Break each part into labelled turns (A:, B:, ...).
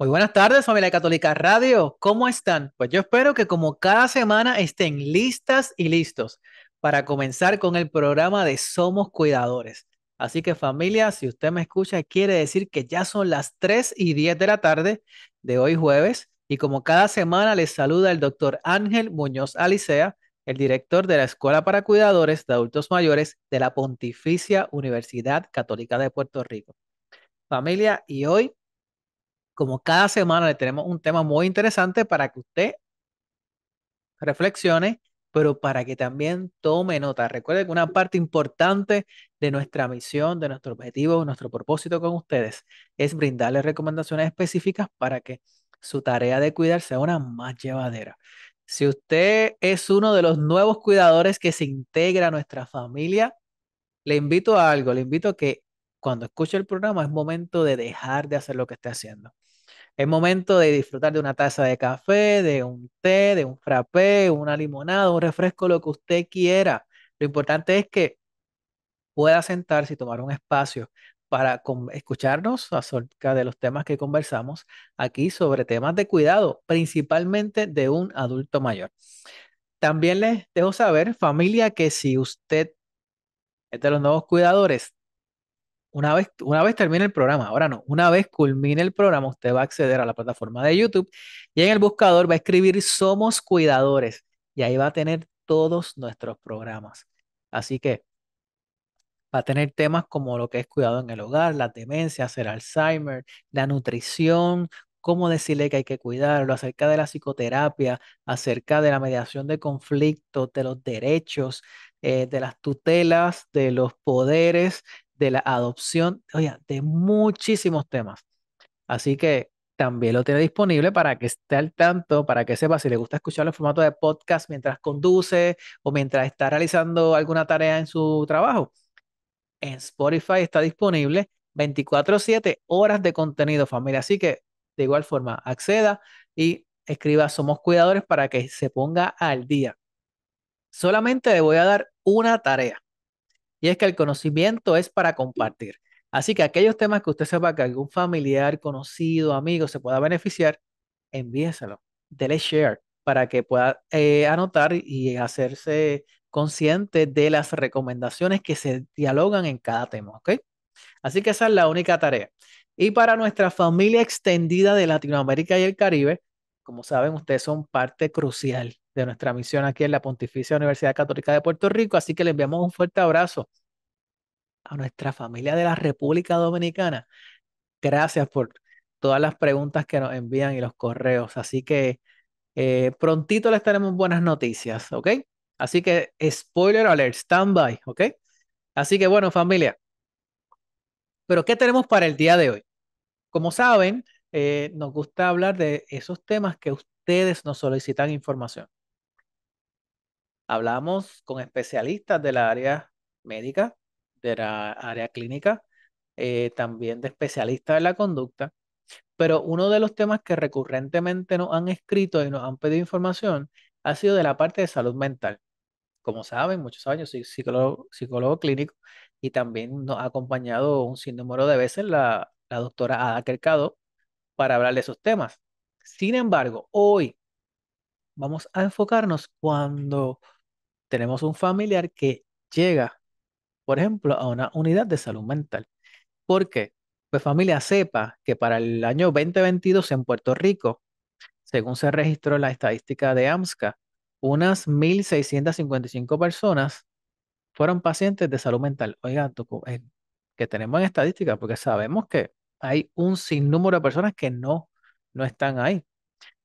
A: Muy buenas tardes, familia Católica Radio. ¿Cómo están? Pues yo espero que como cada semana estén listas y listos para comenzar con el programa de Somos Cuidadores. Así que familia, si usted me escucha, quiere decir que ya son las 3 y 10 de la tarde de hoy jueves. Y como cada semana les saluda el doctor Ángel Muñoz Alicea, el director de la Escuela para Cuidadores de Adultos Mayores de la Pontificia Universidad Católica de Puerto Rico. Familia, y hoy como cada semana le tenemos un tema muy interesante para que usted reflexione, pero para que también tome nota. Recuerde que una parte importante de nuestra misión, de nuestro objetivo, nuestro propósito con ustedes es brindarles recomendaciones específicas para que su tarea de cuidar sea una más llevadera. Si usted es uno de los nuevos cuidadores que se integra a nuestra familia, le invito a algo, le invito a que cuando escuche el programa es momento de dejar de hacer lo que esté haciendo. Es momento de disfrutar de una taza de café, de un té, de un frappé, una limonada, un refresco, lo que usted quiera. Lo importante es que pueda sentarse y tomar un espacio para escucharnos acerca de los temas que conversamos aquí sobre temas de cuidado, principalmente de un adulto mayor. También les dejo saber, familia, que si usted es de los nuevos cuidadores, una vez, una vez termine el programa, ahora no, una vez culmine el programa, usted va a acceder a la plataforma de YouTube y en el buscador va a escribir Somos Cuidadores y ahí va a tener todos nuestros programas. Así que va a tener temas como lo que es cuidado en el hogar, la demencia, el Alzheimer, la nutrición, cómo decirle que hay que cuidarlo, acerca de la psicoterapia, acerca de la mediación de conflictos, de los derechos, eh, de las tutelas, de los poderes, de la adopción, de muchísimos temas. Así que también lo tiene disponible para que esté al tanto, para que sepa si le gusta escuchar en formato de podcast mientras conduce o mientras está realizando alguna tarea en su trabajo. En Spotify está disponible 24/7 horas de contenido familia, así que de igual forma acceda y escriba Somos Cuidadores para que se ponga al día. Solamente le voy a dar una tarea y es que el conocimiento es para compartir. Así que aquellos temas que usted sepa que algún familiar, conocido, amigo se pueda beneficiar, envíeselo, dele share para que pueda eh, anotar y hacerse consciente de las recomendaciones que se dialogan en cada tema, ¿ok? Así que esa es la única tarea. Y para nuestra familia extendida de Latinoamérica y el Caribe, como saben, ustedes son parte crucial de nuestra misión aquí en la Pontificia Universidad Católica de Puerto Rico. Así que le enviamos un fuerte abrazo a nuestra familia de la República Dominicana. Gracias por todas las preguntas que nos envían y los correos. Así que eh, prontito les tenemos buenas noticias, ¿ok? Así que spoiler alert, stand-by, ¿ok? Así que bueno, familia. Pero ¿qué tenemos para el día de hoy? Como saben, eh, nos gusta hablar de esos temas que ustedes nos solicitan información. Hablamos con especialistas de la área médica, de la área clínica, eh, también de especialistas de la conducta, pero uno de los temas que recurrentemente nos han escrito y nos han pedido información ha sido de la parte de salud mental. Como saben, muchos años soy psicólogo, psicólogo clínico y también nos ha acompañado un sinnúmero de veces la, la doctora Ada Cercado para hablar de esos temas. Sin embargo, hoy vamos a enfocarnos cuando tenemos un familiar que llega, por ejemplo, a una unidad de salud mental. ¿Por qué? Pues familia sepa que para el año 2022 en Puerto Rico, según se registró la estadística de AMSCA, unas 1.655 personas fueron pacientes de salud mental. Oiga, eh, que tenemos en estadística, porque sabemos que hay un sinnúmero de personas que no, no están ahí.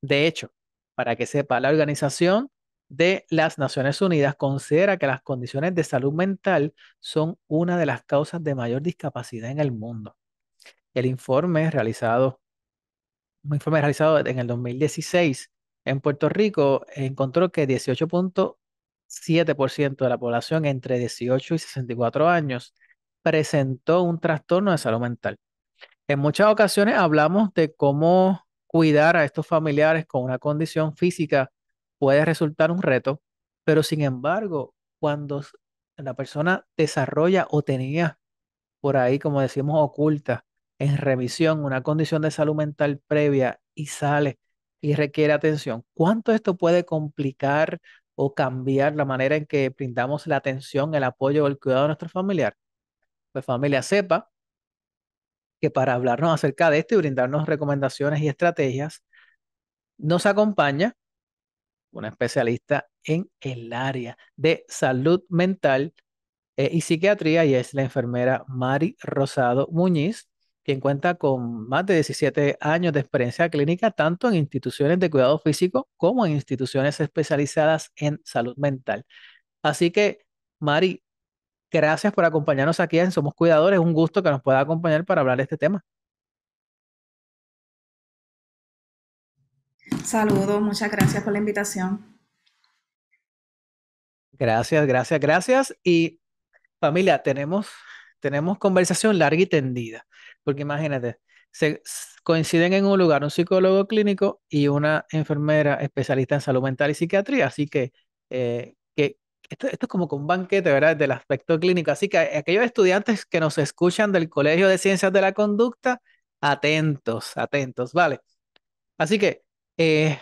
A: De hecho, para que sepa, la organización de las Naciones Unidas considera que las condiciones de salud mental son una de las causas de mayor discapacidad en el mundo. El informe realizado, un informe realizado en el 2016 en Puerto Rico encontró que 18.7% de la población entre 18 y 64 años presentó un trastorno de salud mental. En muchas ocasiones hablamos de cómo cuidar a estos familiares con una condición física puede resultar un reto, pero sin embargo, cuando la persona desarrolla o tenía por ahí, como decimos, oculta, en remisión, una condición de salud mental previa y sale y requiere atención, ¿cuánto esto puede complicar o cambiar la manera en que brindamos la atención, el apoyo o el cuidado a nuestro familiar? Pues familia sepa que para hablarnos acerca de esto y brindarnos recomendaciones y estrategias, nos acompaña una especialista en el área de salud mental eh, y psiquiatría, y es la enfermera Mari Rosado Muñiz, quien cuenta con más de 17 años de experiencia clínica, tanto en instituciones de cuidado físico como en instituciones especializadas en salud mental. Así que, Mari, gracias por acompañarnos aquí en Somos Cuidadores. Un gusto que nos pueda acompañar para hablar de este tema.
B: Saludos, muchas gracias por la invitación.
A: Gracias, gracias, gracias. Y familia, tenemos, tenemos conversación larga y tendida, porque imagínate, se coinciden en un lugar un psicólogo clínico y una enfermera especialista en salud mental y psiquiatría, así que, eh, que esto, esto, es como con banquete, ¿verdad? Del aspecto clínico. Así que aquellos estudiantes que nos escuchan del Colegio de Ciencias de la Conducta, atentos, atentos, ¿vale? Así que eh,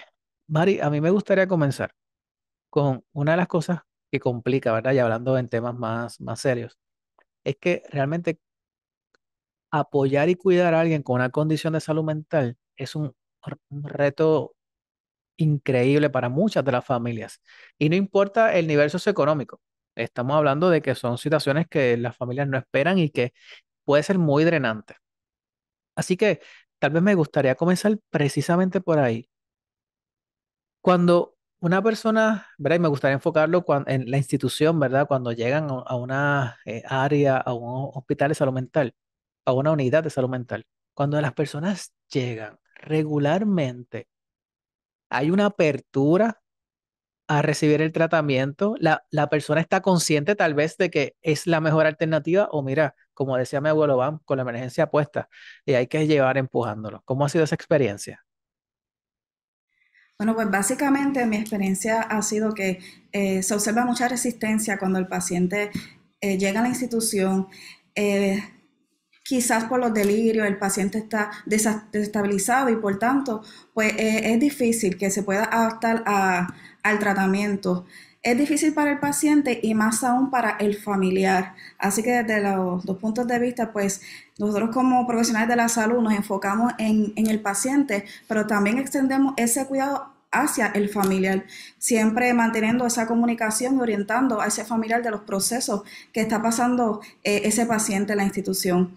A: Mari, a mí me gustaría comenzar con una de las cosas que complica, ¿verdad? Y hablando en temas más, más serios, es que realmente apoyar y cuidar a alguien con una condición de salud mental es un, un reto increíble para muchas de las familias. Y no importa el nivel socioeconómico, estamos hablando de que son situaciones que las familias no esperan y que puede ser muy drenante. Así que tal vez me gustaría comenzar precisamente por ahí. Cuando una persona, ¿verdad? Y me gustaría enfocarlo en la institución, ¿verdad? Cuando llegan a, una eh, área, a un hospital de salud mental, a una unidad de salud mental. Cuando las personas llegan regularmente, hay una apertura a recibir el tratamiento, la, la, persona está consciente tal vez de que es la mejor alternativa o mira, como decía mi abuelo, van con la emergencia puesta y hay que llevar empujándolo. ¿Cómo ha sido esa experiencia?
B: Bueno, pues básicamente mi experiencia ha sido que eh, se observa mucha resistencia cuando el paciente eh, llega a la institución. Eh, quizás por los delirios el paciente está desestabilizado y por tanto, pues es difícil que se pueda adaptar al tratamiento. Es difícil para el paciente y más aún para el familiar. Así que desde los dos puntos de vista, pues nosotros como profesionales de la salud nos enfocamos en, el paciente, pero también extendemos ese cuidado hacia el familiar, siempre manteniendo esa comunicación y orientando a ese familiar de los procesos que está pasando eh, ese paciente en la institución.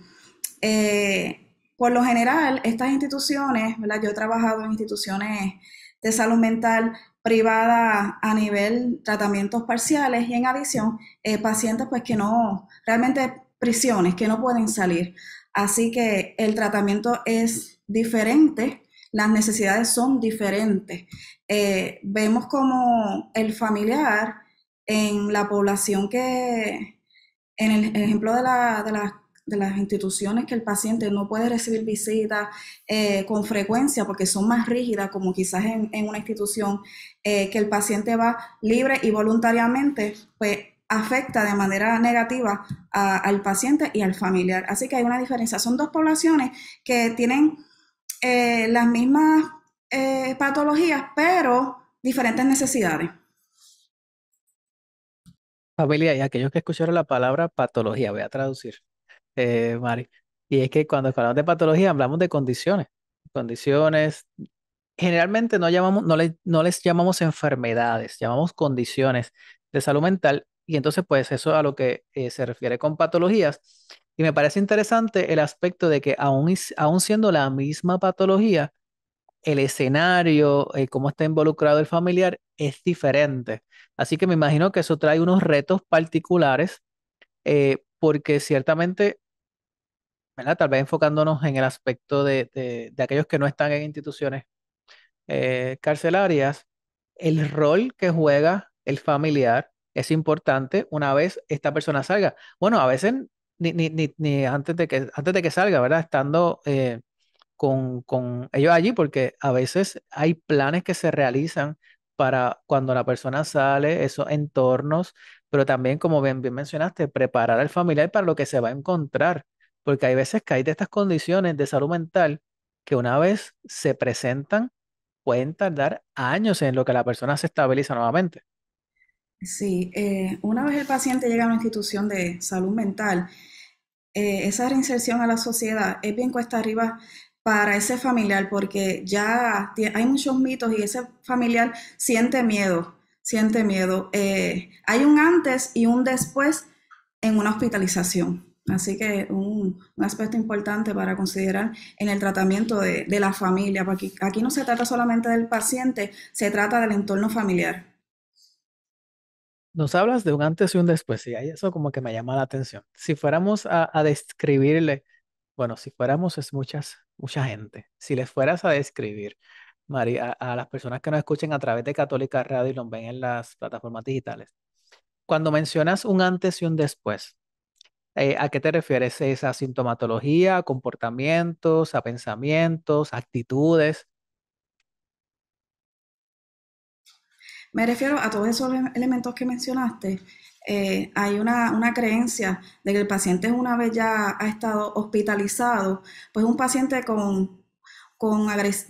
B: Eh, por lo general, estas instituciones, yo he trabajado en instituciones de salud mental, privada a nivel tratamientos parciales y en adición eh, pacientes pues que no, realmente prisiones que no pueden salir. Así que el tratamiento es diferente, las necesidades son diferentes. Eh, vemos como el familiar en la población que, en el ejemplo de, la, de las de las instituciones que el paciente no puede recibir visitas eh, con frecuencia porque son más rígidas, como quizás en, una institución eh, que el paciente va libre y voluntariamente, pues afecta de manera negativa al paciente y al familiar. Así que hay una diferencia. Son dos poblaciones que tienen eh, las mismas patologías, pero diferentes necesidades.
A: Familia, y aquellos que escucharon la palabra patología, voy a traducir. Eh, Mari. Y es que cuando hablamos de patología hablamos de condiciones. Condiciones, generalmente no, llamamos, no, no les llamamos enfermedades, llamamos condiciones de salud mental. Y entonces, pues eso a lo que eh, se refiere con patologías. Y me parece interesante el aspecto de que aún, aún siendo la misma patología, el escenario, eh, cómo está involucrado el familiar es diferente. Así que me imagino que eso trae unos retos particulares porque ciertamente Tal vez enfocándonos en el aspecto de, aquellos que no están en instituciones eh, carcelarias, el rol que juega el familiar es importante una vez esta persona salga. Bueno, a veces ni, ni, antes, de que, antes de que salga, ¿verdad? Estando eh, con, con ellos allí, porque a veces hay planes que se realizan para cuando la persona sale, esos entornos, pero también, como bien, bien mencionaste, preparar al familiar para lo que se va a encontrar porque hay veces que hay de estas condiciones de salud mental que una vez se presentan, pueden tardar años en lo que la persona se estabiliza nuevamente.
B: Sí, eh, una vez el paciente llega a una institución de salud mental, eh, esa reinserción a la sociedad es bien cuesta arriba para ese familiar porque ya hay muchos mitos y ese familiar siente miedo, siente miedo. Eh, hay un antes y un después en una hospitalización. Así que un, aspecto importante para considerar en el tratamiento de, de la familia, porque aquí, no se trata solamente del paciente, se trata del entorno familiar.
A: Nos hablas de un antes y un después, y eso como que me llama la atención. Si fuéramos a, a describirle, bueno, si fuéramos es muchas, mucha gente, si les fueras a describir, María, a las personas que nos escuchen a través de Católica Radio y nos ven en las plataformas digitales, cuando mencionas un antes y un después, eh, ¿A qué te refieres? esa sintomatología, comportamientos, a pensamientos, actitudes?
B: Me refiero a todos esos elementos que mencionaste. Eh, hay una, creencia de que el paciente una vez ya ha estado hospitalizado, pues un paciente con,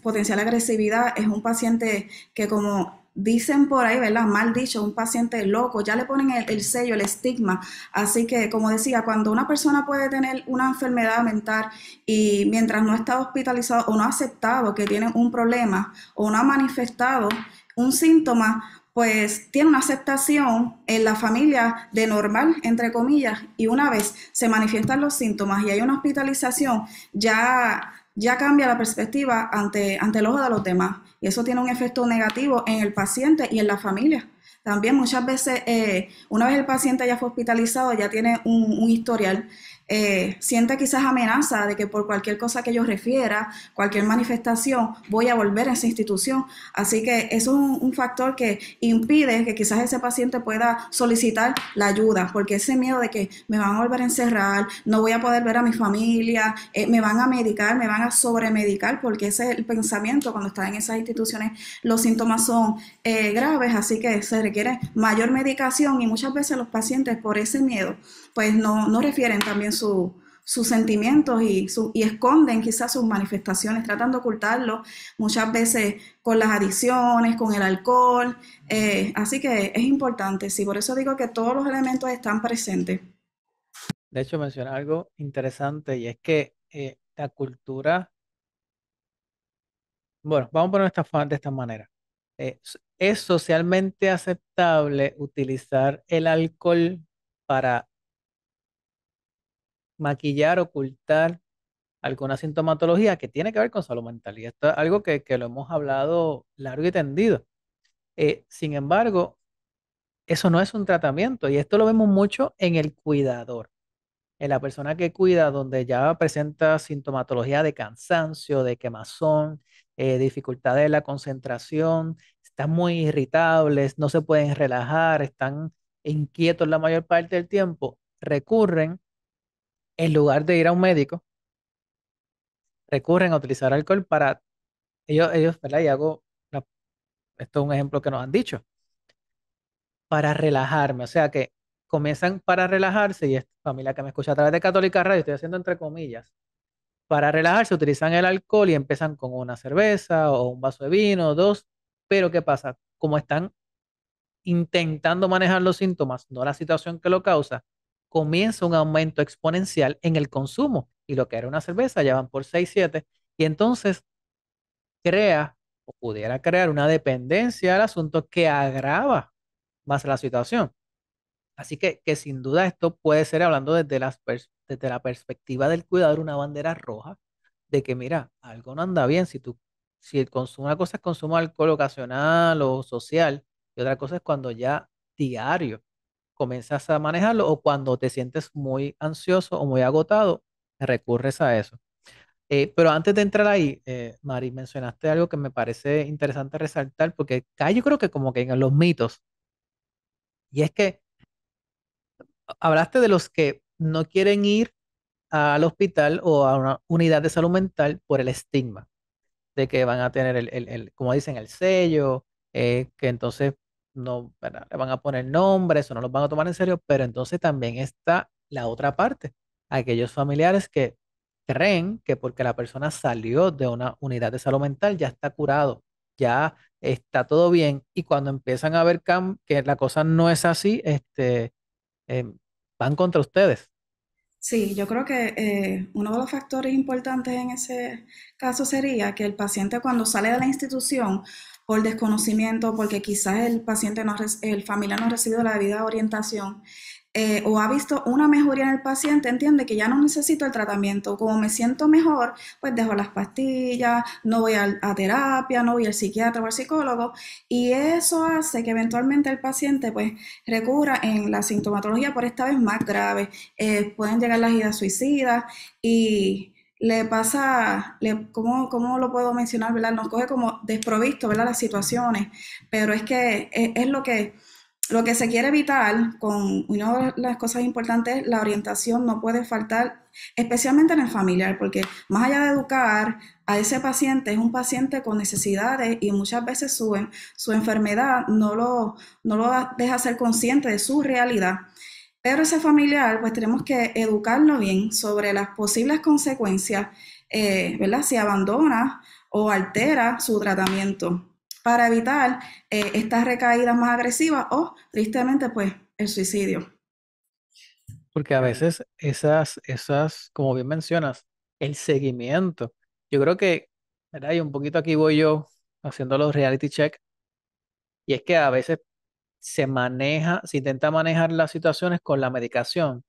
B: potencial agresividad es un paciente que como dicen por ahí, ¿verdad? Mal dicho, un paciente loco, ya le ponen el, sello, el estigma. Así que, como decía, cuando una persona puede tener una enfermedad mental y mientras no está hospitalizado o no ha aceptado que tiene un problema o no ha manifestado un síntoma, pues tiene una aceptación en la familia de normal, entre comillas, y una vez se manifiestan los síntomas y hay una hospitalización, ya ya cambia la perspectiva ante, ante el ojo de los demás. Y eso tiene un efecto negativo en el paciente y en la familia. También muchas veces, eh, una vez el paciente ya fue hospitalizado, ya tiene un, un historial, eh, sienta quizás amenaza de que por cualquier cosa que yo refiera, cualquier manifestación, voy a volver a esa institución. Así que es un, factor que impide que quizás ese paciente pueda solicitar la ayuda, porque ese miedo de que me van a volver a encerrar, no voy a poder ver a mi familia, eh, me van a medicar, me van a sobremedicar, porque ese es el pensamiento cuando están en esas instituciones. Los síntomas son eh, graves, así que se requiere mayor medicación y muchas veces los pacientes por ese miedo pues no, refieren también sus sentimientos y, y, esconden quizás sus manifestaciones, tratando de ocultarlo muchas veces con las adicciones, con el alcohol. Eh, así que es importante, sí, por eso digo que todos los elementos están presentes.
A: De hecho, menciona algo interesante y es que eh, la cultura, bueno, vamos a poner esta, de esta manera. Eh, es socialmente aceptable utilizar el alcohol para maquillar, ocultar alguna sintomatología que tiene que ver con salud mental. Y esto es algo que, que lo hemos hablado largo y tendido. Eh, sin embargo, eso no es un tratamiento y esto lo vemos mucho en el cuidador, en la persona que cuida donde ya presenta sintomatología de cansancio, de quemazón, eh, dificultades de la concentración, están muy irritables, no se pueden relajar, están inquietos la mayor parte del tiempo, recurren en lugar de ir a un médico, recurren a utilizar alcohol para ellos, ellos, Y hago, esto es un ejemplo que nos han dicho, para relajarme, o sea que comienzan para relajarse, y esta familia que me escucha a través de Católica Radio, estoy haciendo entre comillas, para relajarse utilizan el alcohol y empiezan con una cerveza o un vaso de vino, dos, pero ¿qué pasa? Como están intentando manejar los síntomas, no la situación que lo causa, comienza un aumento exponencial en el consumo. Y lo que era una cerveza ya van por 6, 7. Y entonces crea o pudiera crear una dependencia al asunto que agrava más la situación. Así que, que sin duda esto puede ser, hablando desde, desde la perspectiva del cuidador, una bandera roja de que, mira, algo no anda bien. Si, tú, si el consumo, una cosa es consumo alcohol ocasional o social, y otra cosa es cuando ya diario comienzas a manejarlo o cuando te sientes muy ansioso o muy agotado, recurres a eso. Eh, pero antes de entrar ahí, eh, Mari, mencionaste algo que me parece interesante resaltar porque acá yo creo que como que en los mitos, y es que hablaste de los que no quieren ir al hospital o a una unidad de salud mental por el estigma de que van a tener el, el, como dicen, el sello, eh, que entonces no le van a poner nombres o no los van a tomar en serio, pero entonces también está la otra parte, aquellos familiares que creen que porque la persona salió de una unidad de salud mental ya está curado, ya está todo bien y cuando empiezan a ver que la cosa no es así, este, em, van contra ustedes.
B: Sí, yo creo que eh, uno de los factores importantes en ese caso sería que el paciente cuando sale de la institución o el desconocimiento, porque quizás el paciente, no, el familiar no ha recibido la debida orientación eh, o ha visto una mejoría en el paciente, entiende que ya no necesito el tratamiento, como me siento mejor, pues dejo las pastillas, no voy a, terapia, no voy al psiquiatra o al psicólogo, y eso hace que eventualmente el paciente pues recurra en la sintomatología por esta vez más grave, eh, pueden llegar las ideas suicidas y le pasa, le, ¿cómo, lo puedo mencionar, verdad? Nos coge como desprovisto, Las situaciones, pero es que e, es, lo que... Lo que se quiere evitar con una de las cosas importantes, la orientación no puede faltar, especialmente en el familiar, porque más allá de educar a ese paciente, es un paciente con necesidades y muchas veces su, su enfermedad no lo, no lo deja ser consciente de su realidad. Pero ese familiar, pues tenemos que educarlo bien sobre las posibles consecuencias, eh, ¿verdad? Si abandona o altera su tratamiento para evitar eh, estas recaídas más agresivas o, tristemente, pues el suicidio.
A: Porque a veces esas, esas, como bien mencionas, el seguimiento. Yo creo que, ¿verdad? Y un poquito aquí voy yo haciendo los reality check. Y es que a veces se maneja, se intenta manejar las situaciones con la medicación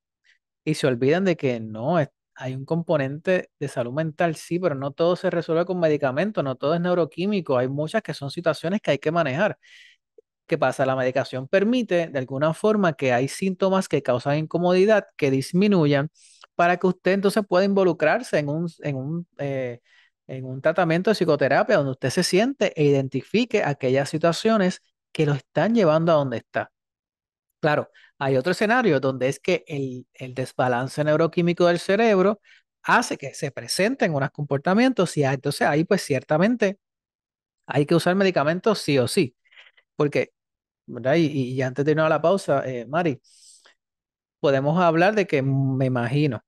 A: y se olvidan de que no, hay un componente de salud mental, sí, pero no todo se resuelve con medicamento, no todo es neuroquímico, hay muchas que son situaciones que hay que manejar. ¿Qué pasa? La medicación permite de alguna forma que hay síntomas que causan incomodidad, que disminuyan, para que usted entonces pueda involucrarse en un, en un eh, tratamiento de psicoterapia donde usted se siente e identifique aquellas situaciones que lo están llevando a donde está. Claro, hay otro escenario donde es que el, el desbalance neuroquímico del cerebro hace que se presenten unos comportamientos y ah, entonces ahí pues ciertamente hay que usar medicamentos sí o sí. Porque, ¿verdad? Y, antes de irnos a la pausa, eh, Mari, podemos hablar de que me imagino,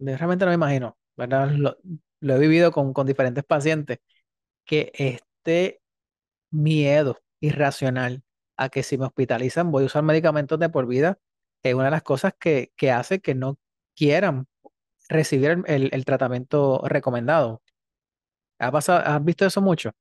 A: realmente no me imagino, ¿verdad? Lo, he vivido con, con diferentes pacientes, que este miedo irracional a que si me hospitalizan voy a usar medicamentos de por vida, es una de las cosas que, hace que no quieran recibir el, tratamiento recomendado. ¿Ha ¿Has visto eso mucho?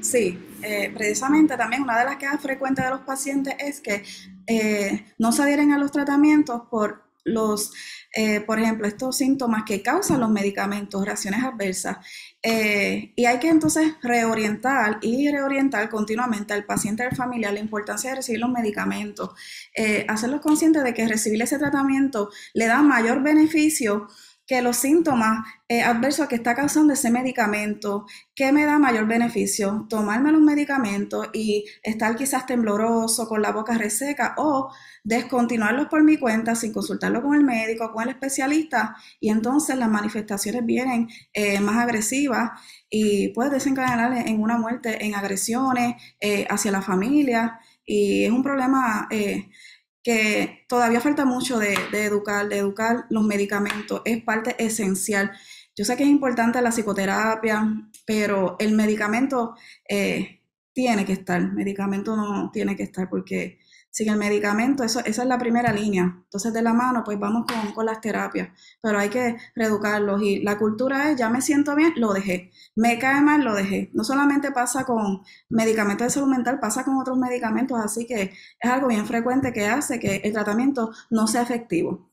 B: Sí, eh, precisamente también una de las quejas frecuentes de los pacientes es que eh, no se adhieren a los tratamientos por los, eh, por ejemplo, estos síntomas que causan los medicamentos, reacciones adversas. Eh, y hay que entonces reorientar y reorientar continuamente al paciente al familiar la importancia de recibir los medicamentos, eh, hacerlos conscientes de que recibir ese tratamiento le da mayor beneficio que los síntomas eh, adversos que está causando ese medicamento, ¿qué me da mayor beneficio? ¿Tomarme los medicamentos y estar quizás tembloroso, con la boca reseca, o descontinuarlos por mi cuenta sin consultarlo con el médico, con el especialista? Y entonces las manifestaciones vienen eh, más agresivas y puede desencadenar en una muerte, en agresiones eh, hacia la familia. Y es un problema que todavía falta mucho de, educar, de educar los medicamentos, es parte esencial. Yo sé que es importante la psicoterapia, pero el medicamento eh, tiene que estar, el medicamento no tiene que estar porque sin el medicamento, eso, esa es la primera línea. Entonces de la mano, pues vamos con, con las terapias, pero hay que reeducarlos y la cultura es, ya me siento bien, lo dejé, me cae mal, lo dejé. No solamente pasa con medicamentos de salud mental, pasa con otros medicamentos, así que es algo bien frecuente que hace que el tratamiento no sea efectivo.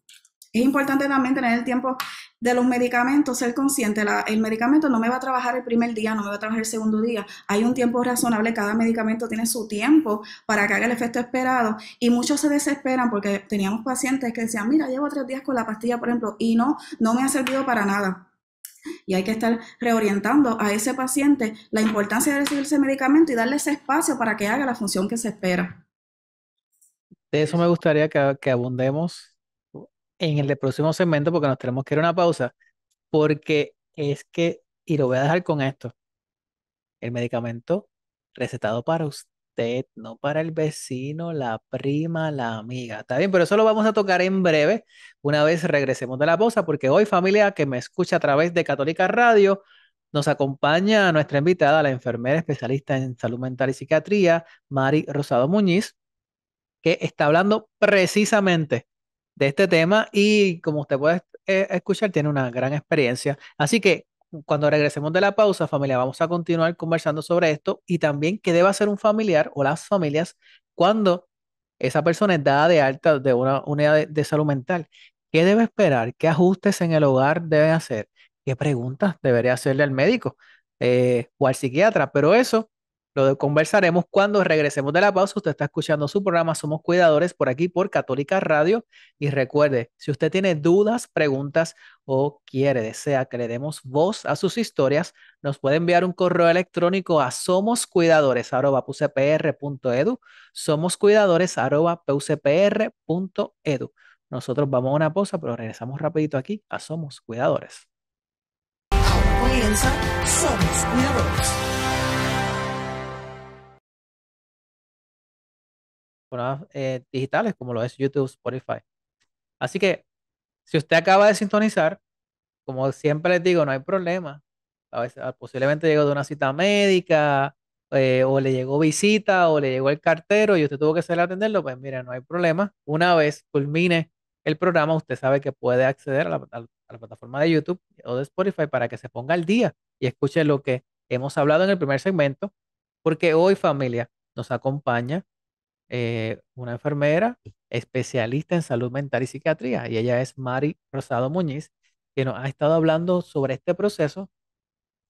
B: Es importante también tener el tiempo de los medicamentos, ser consciente, el medicamento no me va a trabajar el primer día, no me va a trabajar el segundo día. Hay un tiempo razonable, cada medicamento tiene su tiempo para que haga el efecto esperado y muchos se desesperan porque teníamos pacientes que decían, mira, llevo tres días con la pastilla, por ejemplo, y no, no me ha servido para nada. Y hay que estar reorientando a ese paciente la importancia de recibir ese medicamento y darle ese espacio para que haga la función que se espera.
A: De eso me gustaría que abundemos en el próximo segmento porque nos tenemos que ir a una pausa, porque es que, y lo voy a dejar con esto, el medicamento recetado para usted, no para el vecino, la prima, la amiga. Está bien, pero eso lo vamos a tocar en breve, una vez regresemos de la pausa, porque hoy familia que me escucha a través de Católica Radio, nos acompaña nuestra invitada, la enfermera especialista en salud mental y psiquiatría, Mari Rosado Muñiz, que está hablando precisamente de este tema y como usted puede eh, escuchar, tiene una gran experiencia. Así que mm, cuando regresemos de la pausa, familia, vamos a continuar conversando sobre esto y también qué debe hacer un familiar o las familias cuando esa persona es dada de alta de una unidad de, salud mental. ¿Qué debe esperar? ¿Qué ajustes en el hogar debe hacer? ¿Qué preguntas debería hacerle al médico eh, o al psiquiatra? Pero eso lo conversaremos cuando regresemos de la pausa. Usted está escuchando su programa Somos Cuidadores por aquí por Católica Radio. Y recuerde, si usted tiene dudas, preguntas o quiere, desea que le demos voz a sus historias, nos puede enviar un correo electrónico a somoscuidadores.pucpr.edu. Somoscuidadores.pucpr.edu. Nosotros vamos a una pausa, pero regresamos rapidito aquí a Somos Cuidadores.
B: Somos Cuidadores
A: Eh, digitales como lo es YouTube, Spotify. Así que si usted acaba de sintonizar, como siempre les digo, no hay problema. A veces ah, posiblemente llegó de una cita médica, eh, o le llegó visita, o le llegó el cartero y usted tuvo que salir a atenderlo, pues mira, no hay problema. Una vez culmine el programa, usted sabe que puede acceder a la, a la plataforma de YouTube o de Spotify para que se ponga al día y escuche lo que hemos hablado en el primer segmento, porque hoy familia nos acompaña eh, una enfermera especialista en salud mental y psiquiatría, y ella es Mari Rosado Muñiz, que nos ha estado hablando sobre este proceso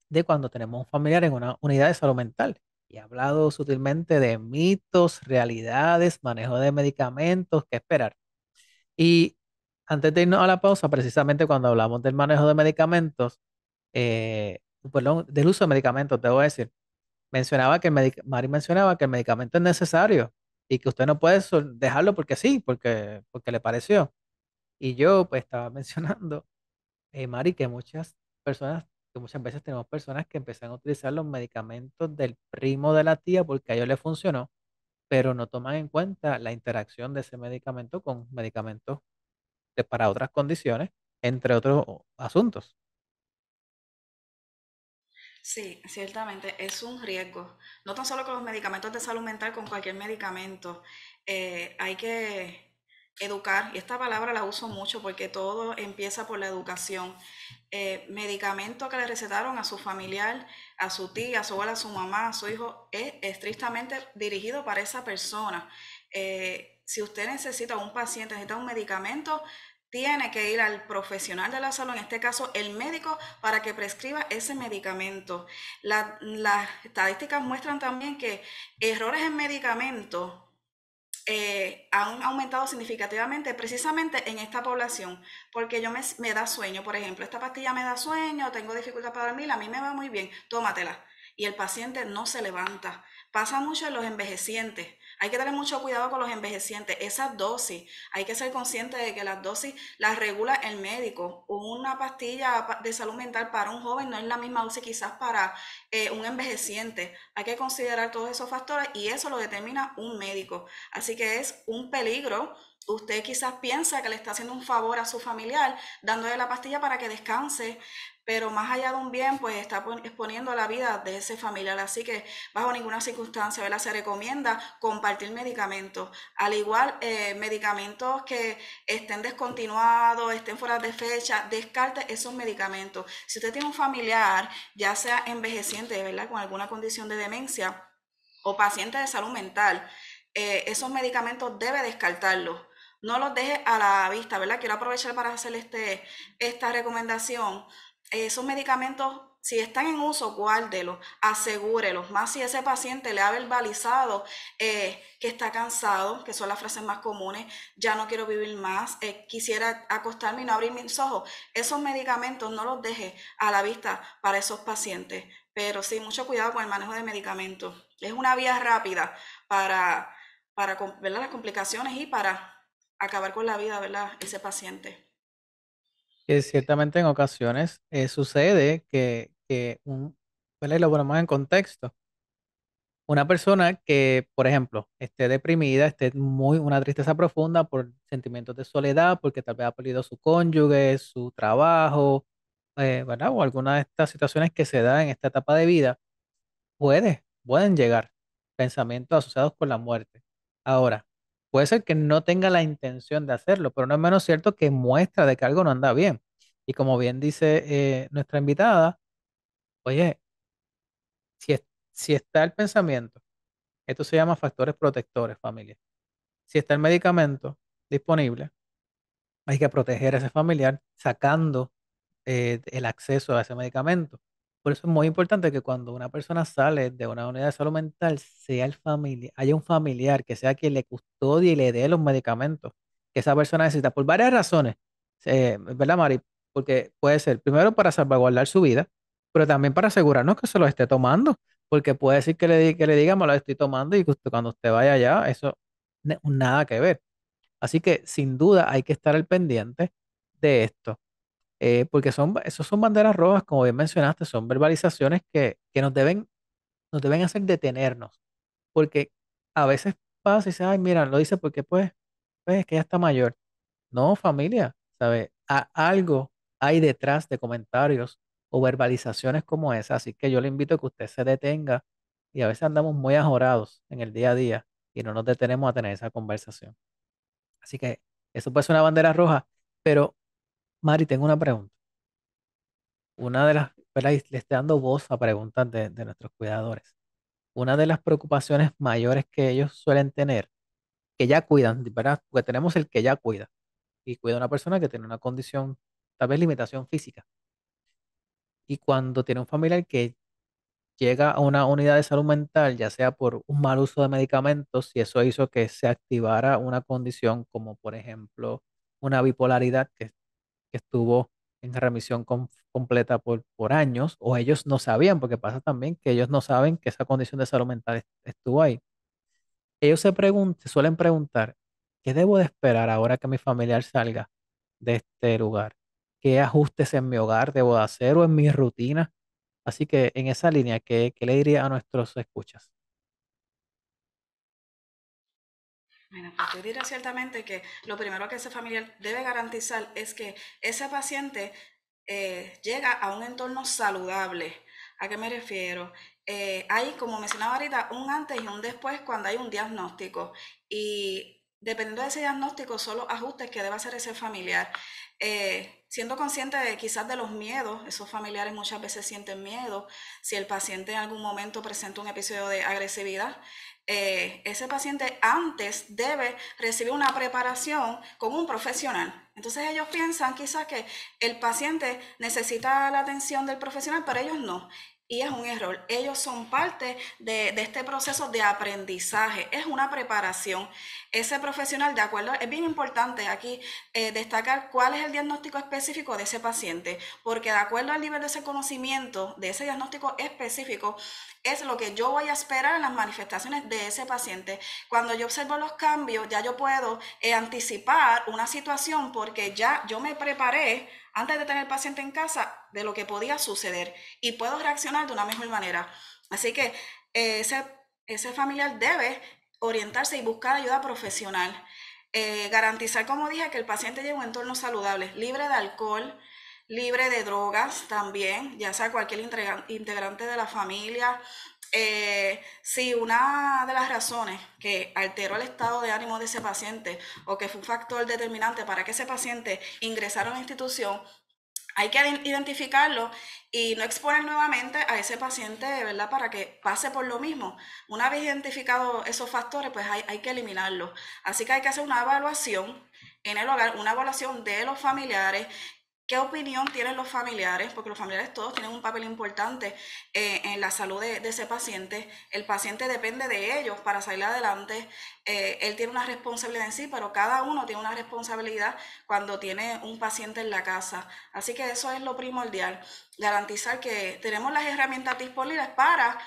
A: de cuando tenemos un familiar en una unidad de salud mental. Y ha hablado sutilmente de mitos, realidades, manejo de medicamentos, qué esperar. Y antes de irnos a la pausa, precisamente cuando hablamos del manejo de medicamentos, eh, perdón, del uso de medicamentos, a decir, mencionaba que Mari mencionaba que el medicamento es necesario y que usted no puede dejarlo porque sí, porque, porque le pareció. Y yo pues estaba mencionando, eh, Mari, que muchas personas, que muchas veces tenemos personas que empiezan a utilizar los medicamentos del primo de la tía porque a ellos les funcionó, pero no toman en cuenta la interacción de ese medicamento con medicamentos para otras condiciones, entre otros asuntos.
B: Sí, ciertamente es un riesgo. No tan solo con los medicamentos de salud mental, con cualquier medicamento. Eh, hay que educar, y esta palabra la uso mucho porque todo empieza por la educación. Medicamentos eh, medicamento que le recetaron a su familiar, a su tía, a su abuela, a su mamá, a su hijo, es estrictamente dirigido para esa persona. Eh, si usted necesita un paciente, necesita un medicamento, tiene que ir al profesional de la salud, en este caso el médico, para que prescriba ese medicamento. las estadísticas muestran también que errores en medicamentos eh, han aumentado significativamente precisamente en esta población, porque yo me, me da sueño, por ejemplo, esta pastilla me da sueño, tengo dificultad para dormir, a mí me va muy bien, tómatela. Y el paciente no se levanta. Pasa mucho en los envejecientes hay que tener mucho cuidado con los envejecientes. Esas dosis, hay que ser consciente de que las dosis las regula el médico. Una pastilla de salud mental para un joven no es la misma dosis quizás para eh, un envejeciente. Hay que considerar todos esos factores y eso lo determina un médico. Así que es un peligro Usted quizás piensa que le está haciendo un favor a su familiar dándole la pastilla para que descanse, pero más allá de un bien, pues está exponiendo la vida de ese familiar. Así que bajo ninguna circunstancia, ¿verdad? Se recomienda compartir medicamentos. Al igual, eh, medicamentos que estén descontinuados, estén fuera de fecha, descarte esos medicamentos. Si usted tiene un familiar, ya sea envejeciente, ¿verdad? Con alguna condición de demencia o paciente de salud mental, eh, esos medicamentos debe descartarlos no los deje a la vista, ¿verdad? Quiero aprovechar para hacer este, esta recomendación. Eh, esos medicamentos, si están en uso, guárdelos, asegúrelos, más si ese paciente le ha verbalizado eh, que está cansado, que son las frases más comunes, ya no quiero vivir más, eh, quisiera acostarme y no abrir mis ojos. Esos medicamentos no los deje a la vista para esos pacientes, pero sí, mucho cuidado con el manejo de medicamentos. Es una vía rápida para, para ver las complicaciones y para acabar con la vida, ¿verdad? Ese paciente.
A: Que ciertamente en ocasiones eh, sucede que, que un, lo ponemos en contexto. Una persona que, por ejemplo, esté deprimida, esté muy una tristeza profunda por sentimientos de soledad, porque tal vez ha perdido su cónyuge, su trabajo, eh, ¿verdad? O alguna de estas situaciones que se dan en esta etapa de vida, puede, pueden llegar pensamientos asociados con la muerte. Ahora, Puede ser que no tenga la intención de hacerlo, pero no es menos cierto que muestra de que algo no anda bien. Y como bien dice eh, nuestra invitada, oye, si, si está el pensamiento, esto se llama factores protectores, familia. Si está el medicamento disponible, hay que proteger a ese familiar sacando eh, el acceso a ese medicamento. Por eso es muy importante que cuando una persona sale de una unidad de salud mental, sea el familia, haya un familiar que sea quien le custodie y le dé los medicamentos que esa persona necesita por varias razones, eh, ¿verdad, Mari? Porque puede ser, primero, para salvaguardar su vida, pero también para asegurarnos que se lo esté tomando, porque puede decir que le, que le diga, lo estoy tomando y justo cuando usted vaya allá, eso nada que ver. Así que sin duda hay que estar al pendiente de esto. Eh, porque son, esos son banderas rojas, como bien mencionaste, son verbalizaciones que, nos, deben, nos deben hacer detenernos, porque a veces pasa y dice, ay, mira, lo dice porque pues, pues es que ya está mayor. No, familia, a algo hay detrás de comentarios o verbalizaciones como esa, así que yo le invito a que usted se detenga y a veces andamos muy ajorados en el día a día y no nos detenemos a tener esa conversación. Así que eso puede ser una bandera roja, pero Mari, tengo una pregunta. Una de las, ¿verdad? le estoy dando voz a preguntas de, nuestros cuidadores. Una de las preocupaciones mayores que ellos suelen tener, que ya cuidan, ¿verdad? Porque tenemos el que ya cuida y cuida una persona que tiene una condición, tal vez limitación física. Y cuando tiene un familiar que llega a una unidad de salud mental, ya sea por un mal uso de medicamentos, y eso hizo que se activara una condición como por ejemplo una bipolaridad, que estuvo en remisión completa por, años, o ellos no sabían, porque pasa también que ellos no saben que esa condición de salud mental estuvo ahí. Ellos se, preguntan, suelen preguntar, ¿qué debo de esperar ahora que mi familiar salga de este lugar? ¿Qué ajustes en mi hogar debo de hacer o en mi rutina? Así que en esa línea, ¿qué, qué le diría a nuestros escuchas?
B: Mira, pues yo diría ciertamente que lo primero que ese familiar debe garantizar es que ese paciente eh, llega a un entorno saludable. ¿A qué me refiero? Eh, hay, como mencionaba ahorita, un antes y un después cuando hay un diagnóstico. Y dependiendo de ese diagnóstico, solo ajustes que debe hacer ese familiar. Eh, siendo consciente quizás de los miedos, esos familiares muchas veces sienten miedo, si el paciente en algún momento presenta un episodio de agresividad, eh, ese paciente antes debe recibir una preparación con un profesional. Entonces ellos piensan quizás que el paciente necesita la atención del profesional, pero ellos no. Y es un error. Ellos son parte de, este proceso de aprendizaje. Es una preparación. Ese profesional, de acuerdo, es bien importante aquí eh, destacar cuál es el diagnóstico específico de ese paciente, porque de acuerdo al nivel de ese conocimiento, de ese diagnóstico específico, es lo que yo voy a esperar en las manifestaciones de ese paciente. Cuando yo observo los cambios, ya yo puedo eh, anticipar una situación porque ya yo me preparé antes de tener el paciente en casa de lo que podía suceder y puedo reaccionar de una mejor manera. Así que eh, ese, familiar debe orientarse y buscar ayuda profesional. Eh, garantizar, como dije, que el paciente lleve un entorno saludable, libre de alcohol, libre de drogas también, ya sea cualquier integrante de la familia, eh, si una de las razones que alteró el estado de ánimo de ese paciente o que fue un factor determinante para que ese paciente ingresara a la institución, hay que identificarlo y no exponer nuevamente a ese paciente, ¿verdad? Para que pase por lo mismo. Una vez identificado esos factores, pues hay, hay que eliminarlos. Así que hay que hacer una evaluación en el hogar, una evaluación de los familiares ¿Qué opinión tienen los familiares? Porque los familiares todos tienen un papel importante eh, en la salud de, ese paciente. El paciente depende de ellos para salir adelante. Eh, él tiene una responsabilidad en sí, pero cada uno tiene una responsabilidad cuando tiene un paciente en la casa. Así que eso es lo primordial, garantizar que tenemos las herramientas disponibles para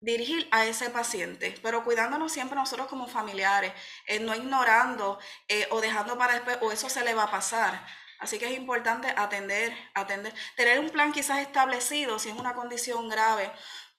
B: dirigir a ese paciente, pero cuidándonos siempre nosotros como familiares, eh, no ignorando o dejando para después, o eso se le va a pasar Así que es importante atender, atender, tener un plan quizás establecido si es una condición grave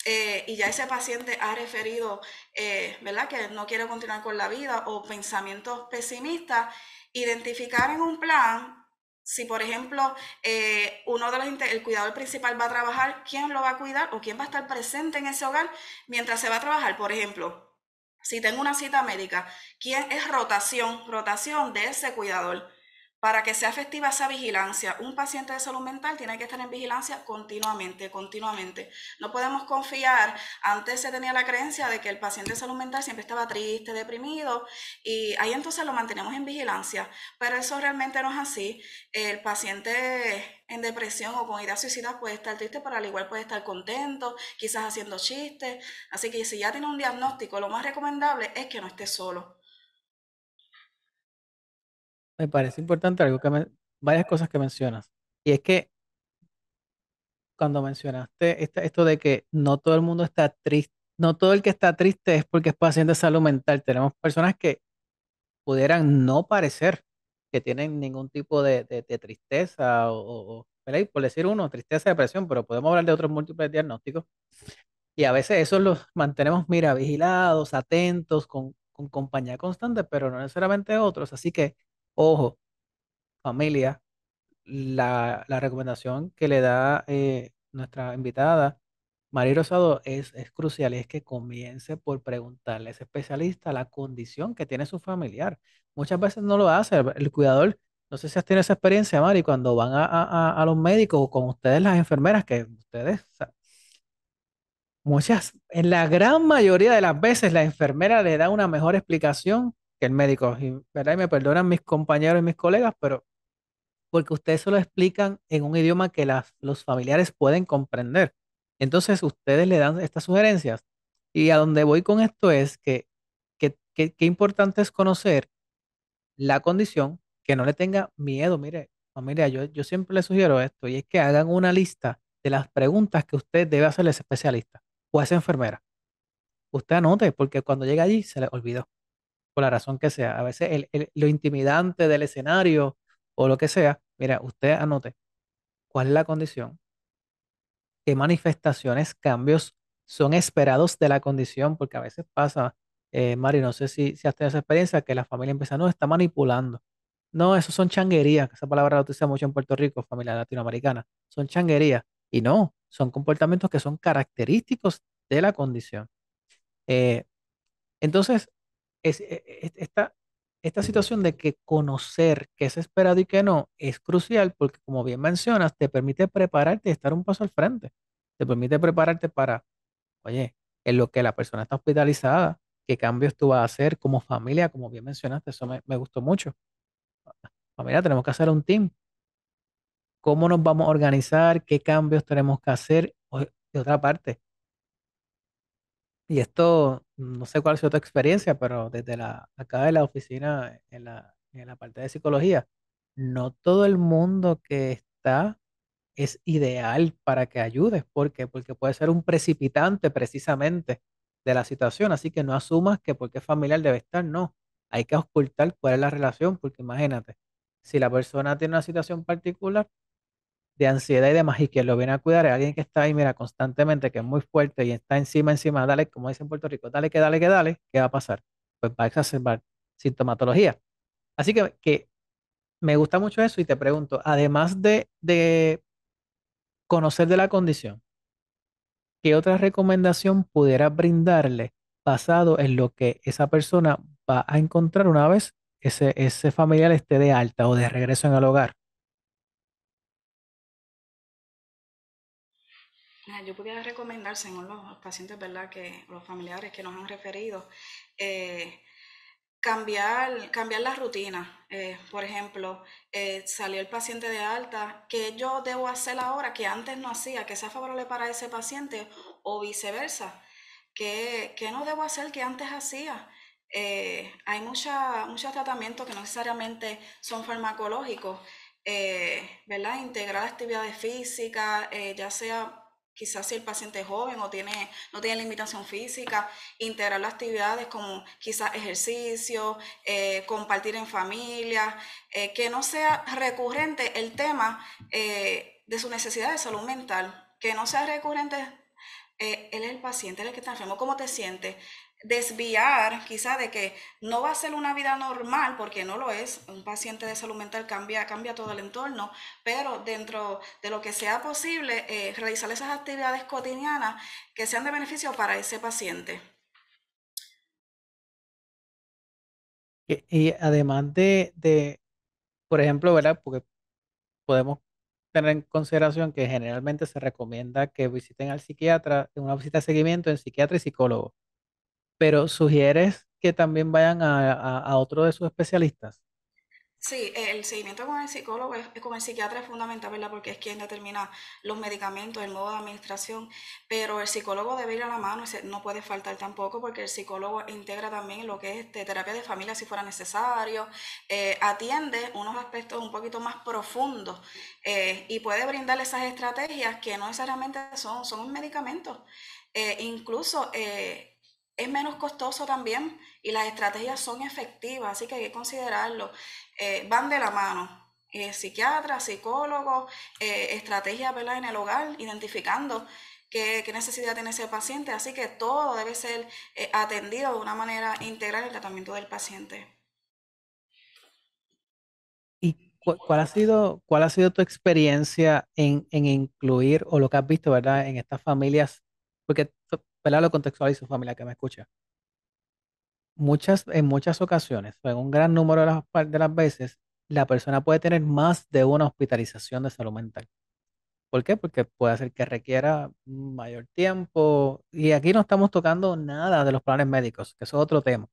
B: eh, y ya ese paciente ha referido, eh, ¿verdad?, que no quiere continuar con la vida o pensamientos pesimistas, identificar en un plan. Si, por ejemplo, eh, uno de el cuidador principal va a trabajar, ¿quién lo va a cuidar o quién va a estar presente en ese hogar mientras se va a trabajar? Por ejemplo, si tengo una cita médica, ¿quién es rotación? Rotación de ese cuidador. Para que sea efectiva esa vigilancia, un paciente de salud mental tiene que estar en vigilancia continuamente, continuamente. No podemos confiar, antes se tenía la creencia de que el paciente de salud mental siempre estaba triste, deprimido, y ahí entonces lo mantenemos en vigilancia, pero eso realmente no es así. El paciente en depresión o con idea suicida puede estar triste, pero al igual puede estar contento, quizás haciendo chistes. Así que si ya tiene un diagnóstico, lo más recomendable es que no esté solo
A: me parece importante algo que varias cosas que mencionas. Y es que cuando mencionaste esto de que no todo el mundo está triste, no todo el que está triste es porque es paciente de salud mental. Tenemos personas que pudieran no parecer que tienen ningún tipo de, tristeza o, por decir uno, tristeza, depresión, pero podemos hablar de otros múltiples diagnósticos. Y a veces esos los mantenemos, mira, vigilados, atentos, con compañía constante, pero no necesariamente otros. Así que Ojo, familia, la, recomendación que le da eh, nuestra invitada, María Rosado, es, es crucial, es que comience por preguntarle a ese especialista la condición que tiene su familiar. Muchas veces no lo hace, el, el cuidador no sé si has tenido esa experiencia, Mari, cuando van a, los médicos o con ustedes las enfermeras, que ustedes, muchas, en la gran mayoría de las veces la enfermera le da una mejor explicación que el médico. Y, ¿verdad? me perdonan mis compañeros y mis colegas, pero porque ustedes se lo explican en un idioma que las, los familiares pueden comprender. Entonces ustedes le dan estas sugerencias. Y a donde voy con esto es que qué que, importante es conocer la condición, que no le tenga miedo. Mire, familia, yo, yo siempre le sugiero esto, y es que hagan una lista de las preguntas que usted debe hacerle a especialista o a esa enfermera. Usted anote, porque cuando llega allí se le olvidó por la razón que sea. A veces lo intimidante del escenario o lo que sea, mira, usted anote cuál es la condición, qué manifestaciones, cambios son esperados de la condición, porque a veces pasa, eh, Mari, no sé si, si has tenido esa experiencia, que la familia empieza, no, está manipulando. No, eso son changuerías, esa palabra la utiliza mucho en Puerto Rico, familia latinoamericana, son changuerías. Y no, son comportamientos que son característicos de la condición. Eh, entonces, es, e, e, esta, situación de que conocer qué es esperado y qué no es crucial porque, como bien mencionas, te permite prepararte y estar un paso al frente. Te permite prepararte para, oye, en lo que la persona está hospitalizada, qué cambios tú vas a hacer como familia, como bien mencionaste, eso me, gustó mucho. Familia, tenemos que hacer un team. ¿Cómo nos vamos a organizar? ¿Qué cambios tenemos que hacer? de otra parte, y esto, no sé cuál es tu experiencia, pero desde la, acá de la oficina, en la, en la parte de psicología, no todo el mundo que está es ideal para que ayudes. ¿Por qué? Porque puede ser un precipitante precisamente de la situación. Así que no asumas que porque es familiar debe estar, no. Hay que ocultar cuál es la relación, porque imagínate, si la persona tiene una situación particular, de ansiedad y demás y quien lo viene a cuidar es alguien que está ahí, mira, constantemente, que es muy fuerte y está encima, encima, dale, como dicen en Puerto Rico, dale, que dale, que dale, ¿qué va a pasar? Pues va a exacerbar sintomatología. Así que, que me gusta mucho eso y te pregunto, además de, de conocer de la condición, ¿qué otra recomendación pudiera brindarle basado en lo que esa persona va a encontrar una vez ese, ese familiar esté de alta o de regreso en el hogar?
B: Yo podría recomendar, según los pacientes, ¿verdad? Que los familiares que nos han referido, eh, cambiar, cambiar la rutina. Eh, por ejemplo, eh, salió el paciente de alta, ¿qué yo debo hacer ahora que antes no hacía, que sea favorable para ese paciente o viceversa? ¿Qué, no debo hacer que antes hacía? hay mucha, muchos tratamientos que no necesariamente son farmacológicos, ¿verdad? Integrar actividades físicas, ya sea quizás si el paciente es joven o tiene, no tiene limitación física, integrar las actividades como quizás ejercicio, eh, compartir en familia, eh, que no sea recurrente el tema eh, de su necesidad de salud mental, que no sea recurrente, él es el paciente, él el que está enfermo, ¿cómo te sientes? desviar quizá de que no va a ser una vida normal, porque no lo es, un paciente de salud mental cambia, cambia todo el entorno, pero dentro de lo que sea posible, eh, realizar esas actividades cotidianas que sean de beneficio para ese paciente.
A: Y, además de, de, por ejemplo, ¿verdad? Porque podemos tener en consideración que generalmente se recomienda que visiten al psiquiatra, una visita de seguimiento en psiquiatra y psicólogo pero sugieres que también vayan a, otro de sus especialistas.
B: Sí, el seguimiento con el psicólogo, con el psiquiatra es fundamental, ¿verdad? Porque es quien determina los medicamentos, el modo de administración, pero el psicólogo debe ir a la mano, no puede faltar tampoco, porque el psicólogo integra también lo que es este, terapia de familia si fuera necesario, eh, atiende unos aspectos un poquito más profundos eh, y puede brindar esas estrategias que no necesariamente son, son medicamentos. Eh, incluso es menos costoso también y las estrategias son efectivas, así que hay que considerarlo. Eh, van de la mano. Eh, psiquiatras, psicólogos, eh, estrategias en el hogar, identificando qué, qué, necesidad tiene ese paciente. Así que todo debe ser eh, atendido de una manera integral en el tratamiento del paciente.
A: ¿cuál ha sido, cuál ha sido tu experiencia en, en, incluir o lo que has visto, ¿verdad? En estas familias, porque ¿verdad? Lo contextualizo, familia que me escucha. Muchas, en muchas ocasiones, en un gran número de las, de las veces, la persona puede tener más de una hospitalización de salud mental. ¿Por qué? Porque puede ser que requiera mayor tiempo. Y aquí no estamos tocando nada de los planes médicos, que eso es otro tema,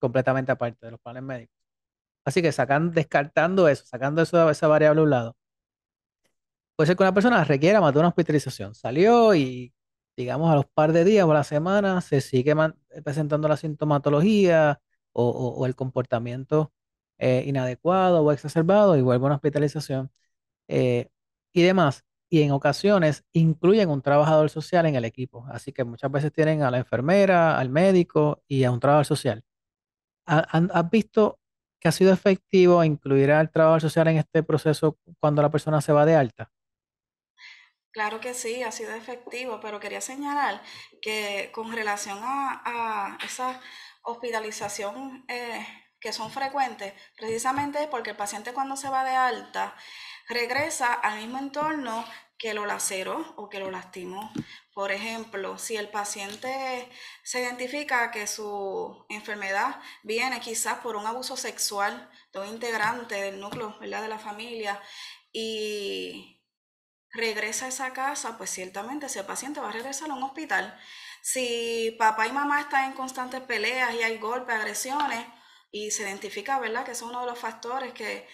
A: completamente aparte de los planes médicos. Así que sacan, descartando eso, sacando eso, esa variable a un lado, puede ser que una persona requiera más de una hospitalización. Salió y digamos, a los par de días o a la semana se sigue eh, presentando la sintomatología o, el comportamiento eh, inadecuado o exacerbado y vuelve a una hospitalización eh, y demás. Y en ocasiones incluyen un trabajador social en el equipo. Así que muchas veces tienen a la enfermera, al médico y a un trabajador social. ¿Has visto que ha sido efectivo incluir al trabajador social en este proceso cuando la persona se va de alta?
B: Claro que sí, ha sido efectivo, pero quería señalar que con relación a, esa hospitalización eh, que son frecuentes, precisamente porque el paciente cuando se va de alta regresa al mismo entorno que lo laceró o que lo lastimó. Por ejemplo, si el paciente se identifica que su enfermedad viene quizás por un abuso sexual de un integrante del núcleo de la familia y regresa a esa casa, pues ciertamente ese paciente va a regresar a un hospital. Si papá y mamá están en constantes peleas y hay golpes, agresiones, y se identifica, ¿verdad?, que son uno de los factores que,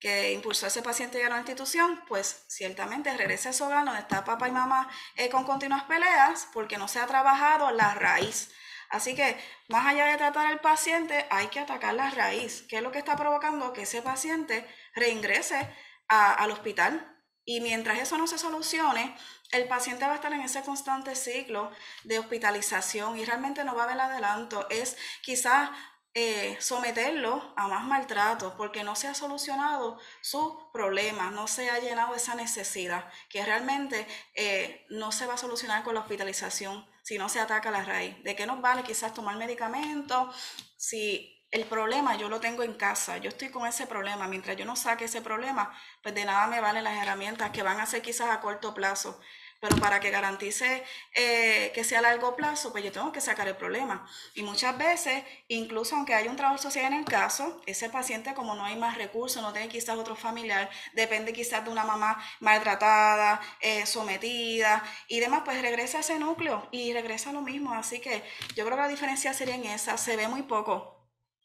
B: que impulsó a ese paciente a llegar a la institución, pues ciertamente regresa a su hogar donde está papá y mamá eh, con continuas peleas porque no se ha trabajado la raíz. Así que más allá de tratar al paciente, hay que atacar la raíz, que es lo que está provocando que ese paciente reingrese al hospital y mientras eso no se solucione, el paciente va a estar en ese constante ciclo de hospitalización y realmente no va a haber adelanto. Es quizás eh, someterlo a más maltratos porque no se ha solucionado su problema, no se ha llenado esa necesidad, que realmente eh, no se va a solucionar con la hospitalización si no se ataca la raíz. ¿De qué nos vale quizás tomar medicamentos si el problema yo lo tengo en casa, yo estoy con ese problema, mientras yo no saque ese problema, pues de nada me valen las herramientas que van a ser quizás a corto plazo, pero para que garantice eh, que sea a largo plazo, pues yo tengo que sacar el problema. Y muchas veces, incluso aunque haya un trabajo social en el caso, ese paciente como no hay más recursos, no tiene quizás otro familiar, depende quizás de una mamá maltratada, eh, sometida y demás, pues regresa a ese núcleo y regresa lo mismo. Así que yo creo que la diferencia sería en esa, se ve muy poco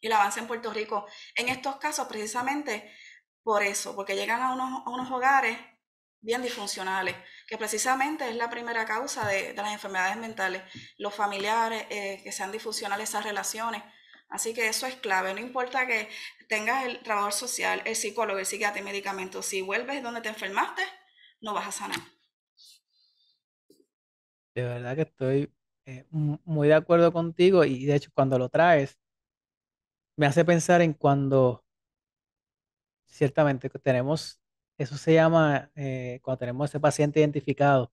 B: y el avance en Puerto Rico. En estos casos, precisamente por eso, porque llegan a unos, unos hogares bien disfuncionales, que precisamente es la primera causa de, las enfermedades mentales, los familiares, eh, que sean disfuncionales esas relaciones. Así que eso es clave, no importa que tengas el trabajador social, el psicólogo, el psiquiatra y medicamentos, si vuelves donde te enfermaste, no vas a sanar.
A: De verdad que estoy eh, muy de acuerdo contigo y de hecho cuando lo traes, me hace pensar en cuando, ciertamente, tenemos, eso se llama, eh, cuando tenemos ese paciente identificado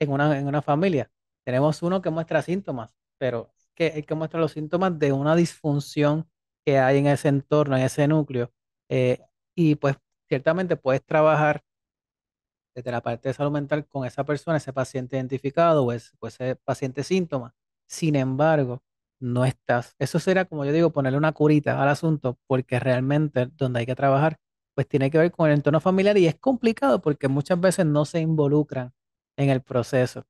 A: en una, en una familia, tenemos uno que muestra síntomas, pero que eh, que muestra los síntomas de una disfunción que hay en ese entorno, en ese núcleo. Eh, y pues ciertamente puedes trabajar desde la parte de salud mental con esa persona, ese paciente identificado o o ese paciente síntoma. Sin embargo, no estás. Eso será, como yo digo, ponerle una curita al asunto, porque realmente donde hay que trabajar, pues tiene que ver con el entorno familiar y es complicado porque muchas veces no se involucran en el proceso,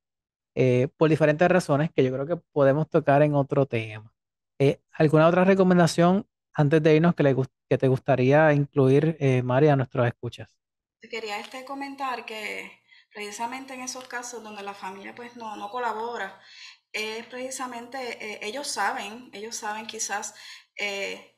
A: eh, por diferentes razones que yo creo que podemos tocar en otro tema. Eh, ¿Alguna otra recomendación antes de irnos que, le, que te gustaría incluir, eh, María, a nuestros escuchas?
B: Quería este comentar que precisamente en esos casos donde la familia pues no, no colabora, es precisamente, eh, ellos saben, ellos saben quizás, eh,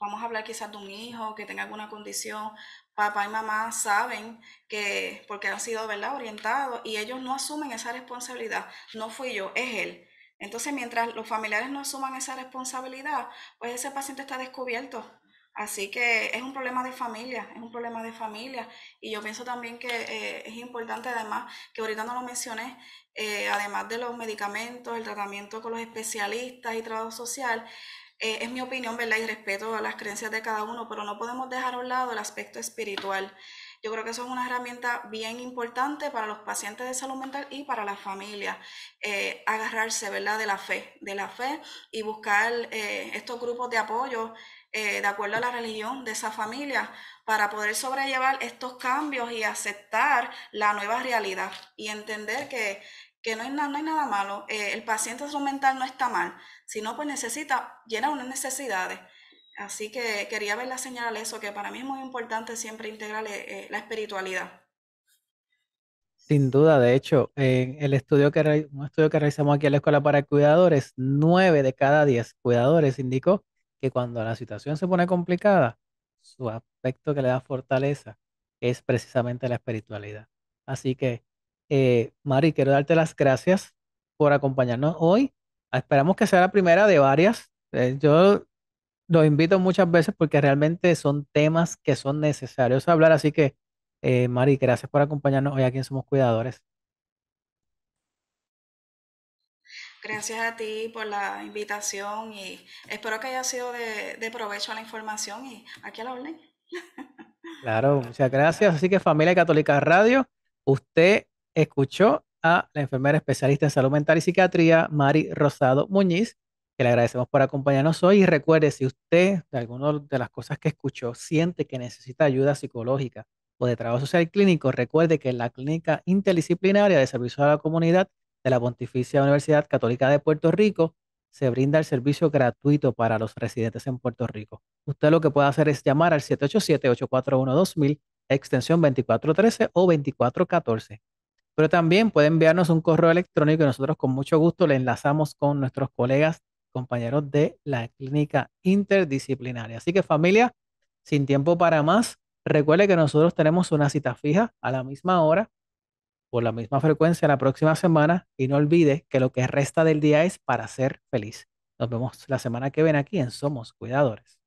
B: vamos a hablar quizás de un hijo que tenga alguna condición, papá y mamá saben que, porque han sido, ¿verdad?, orientados y ellos no asumen esa responsabilidad, no fui yo, es él. Entonces, mientras los familiares no asuman esa responsabilidad, pues ese paciente está descubierto Así que es un problema de familia, es un problema de familia. Y yo pienso también que eh, es importante, además, que ahorita no lo mencioné, eh, además de los medicamentos, el tratamiento con los especialistas y trabajo social, eh, es mi opinión, ¿verdad? Y respeto a las creencias de cada uno, pero no podemos dejar a un lado el aspecto espiritual. Yo creo que eso es una herramienta bien importante para los pacientes de salud mental y para la familia. agarrarse, ¿verdad? De la fe, de la fe y buscar estos grupos de apoyo eh, de acuerdo a la religión de esa familia, para poder sobrellevar estos cambios y aceptar la nueva realidad y entender que, no, hay hay nada malo, eh, el paciente mental no está mal, sino pues necesita llena unas necesidades. Así que quería ver verla señalar eso, que para mí es muy importante siempre integrar eh, la espiritualidad.
A: Sin duda, de hecho, en el estudio que, estudio que realizamos aquí en la Escuela para Cuidadores, nueve de cada diez cuidadores indicó que cuando la situación se pone complicada, su aspecto que le da fortaleza es precisamente la espiritualidad. Así que, eh, Mari, quiero darte las gracias por acompañarnos hoy. Esperamos que sea la primera de varias. Eh, yo los invito muchas veces porque realmente son temas que son necesarios hablar. Así que, eh, Mari, gracias por acompañarnos hoy aquí en Somos Cuidadores.
B: Gracias a ti por la invitación y espero que haya sido de, provecho la información y aquí a la orden.
A: Claro, muchas gracias. Así que familia Católica Radio, usted escuchó a la enfermera especialista en salud mental y psiquiatría, Mari Rosado Muñiz, que le agradecemos por acompañarnos hoy. Y recuerde, si usted de alguna de las cosas que escuchó siente que necesita ayuda psicológica o de trabajo social clínico, recuerde que en la clínica interdisciplinaria de servicio a la comunidad de la Pontificia Universidad Católica de Puerto Rico, se brinda el servicio gratuito para los residentes en Puerto Rico. Usted lo que puede hacer es llamar al 787-841-2000, extensión 2413 o 2414. Pero también puede enviarnos un correo electrónico y nosotros con mucho gusto le enlazamos con nuestros colegas, compañeros de la clínica interdisciplinaria. Así que familia, sin tiempo para más, recuerde que nosotros tenemos una cita fija a la misma hora por la misma frecuencia la próxima semana y no olvide que lo que resta del día es para ser feliz. Nos vemos la semana que viene aquí en Somos Cuidadores.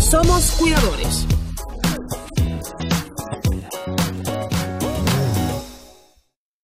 A: Somos Cuidadores